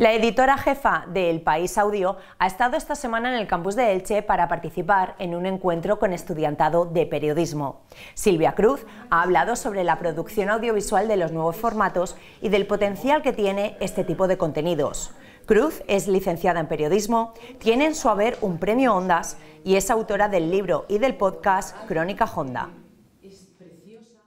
La editora jefa de El País Audio ha estado esta semana en el campus de Elche para participar en un encuentro con estudiantado de periodismo. Silvia Cruz ha hablado sobre la producción audiovisual de los nuevos formatos y del potencial que tiene este tipo de contenidos. Cruz es licenciada en periodismo, tiene en su haber un premio Ondas y es autora del libro y del podcast Crónica Honda.